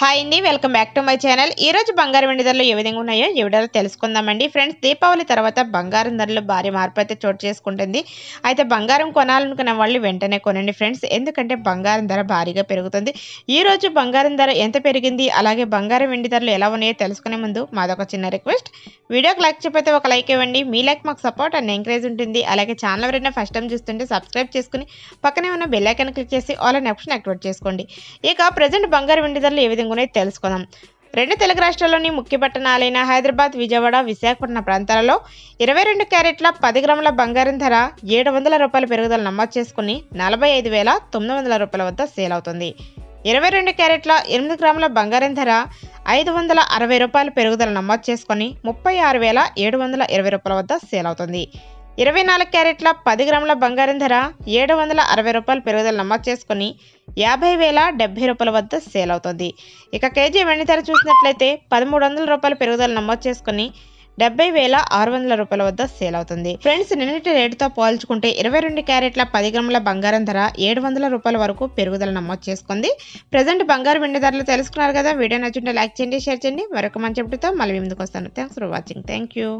hi అండి welcome back to my channel ఈరోజు బంగారం వెండి ధరలు ఏ విధంగా ఉన్నాయో ఏ విడాలో తెలుసుకుందామండి ఫ్రెండ్స్ దీపావళి తర్వాత బంగారం ధరలు భారీ మార్పు అయితే చోటు చేసుకుంటుంది అయితే బంగారం కొనాలనుకున్న వాళ్ళు వెంటనే కొనండి ఫ్రెండ్స్ ఎందుకంటే బంగారం ధర భారీగా పెరుగుతుంది ఈరోజు బంగారం ధర ఎంత పెరిగింది అలాగే బంగారం వెండి ధరలు ఎలా ఉన్నాయో తెలుసుకునే ముందు మాదొక చిన్న రిక్వెస్ట్ వీడియోకి లైక్ చెప్పైతే ఒక లైక్ ఇవ్వండి మీ లైక్ మాకు సపోర్ట్ అండ్ ఎంకరేజ్ ఉంటుంది అలాగే ఛానల్ ఎవరైనా ఫస్ట్ టైం చూస్తుంటే సబ్స్క్రైబ్ చేసుకుని పక్కనే ఉన్న బెల్ ఐకాన్ క్లిక్ చేసి ఆల్ అండ్ ఆప్షన్ యాక్టివేట్ చేసుకోండి ఇక ప్రజెంట్ బంగారు వెండి ధరలు ఏ విధంగా ఉన్నాయి తెలుసుకుందాం రెండు తెలుగు రాష్ట్రాల్లోని ముఖ్య పట్టణాలైన హైదరాబాద్ విజయవాడ విశాఖపట్నం ప్రాంతాలలో ఇరవై రెండు క్యారెట్ల పది గ్రాముల బంగారం ధర ఏడు వందల రూపాయల పెరుగుదల నమోదు చేసుకుని నలభై ఐదు వేల తొమ్మిది వందల రూపాయల వద్ద సేల్ అవుతుంది ఇరవై రెండు క్యారెట్ల ఎనిమిది గ్రాముల బంగారం ధర ఐదు వందల అరవై రూపాయల పెరుగుదల నమోదు చేసుకొని ముప్పై ఆరు వేల ఏడు వందల ఇరవై రూపాయల వద్ద సేల్ అవుతుంది ఇరవై నాలుగు క్యారెట్ల పది గ్రాముల బంగారం ధర ఏడు వందల అరవై రూపాయల పెరుగుదల నమోదు చేసుకుని యాభై వేల డెబ్బై రూపాయల వద్ద సేల్ అవుతుంది ఇక కేజీ వెండి ధర చూసినట్లయితే పదమూడు వందల రూపాయల పెరుగుదల నమోదు చేసుకుని డెబ్బై వేల ఆరు వందల రూపాయల వద్ద సేల్ అవుతుంది ఫ్రెండ్స్ నిన్నటి రేటుతో పోల్చుకుంటే ఇరవై రెండు క్యారెట్ల పది గ్రాముల బంగారం ధర ఏడు వందల రూపాయల వరకు పెరుగుదల నమోదు చేసుకుంది ప్రజెంట్ బంగారు వెండి ధరలు తెలుసుకున్నారు కదా వీడియో నచ్చుంటే లైక్ చేయండి షేర్ చేయండి మరొక మంచి మళ్ళీ ముందుకు వస్తాను thanks for watching thank you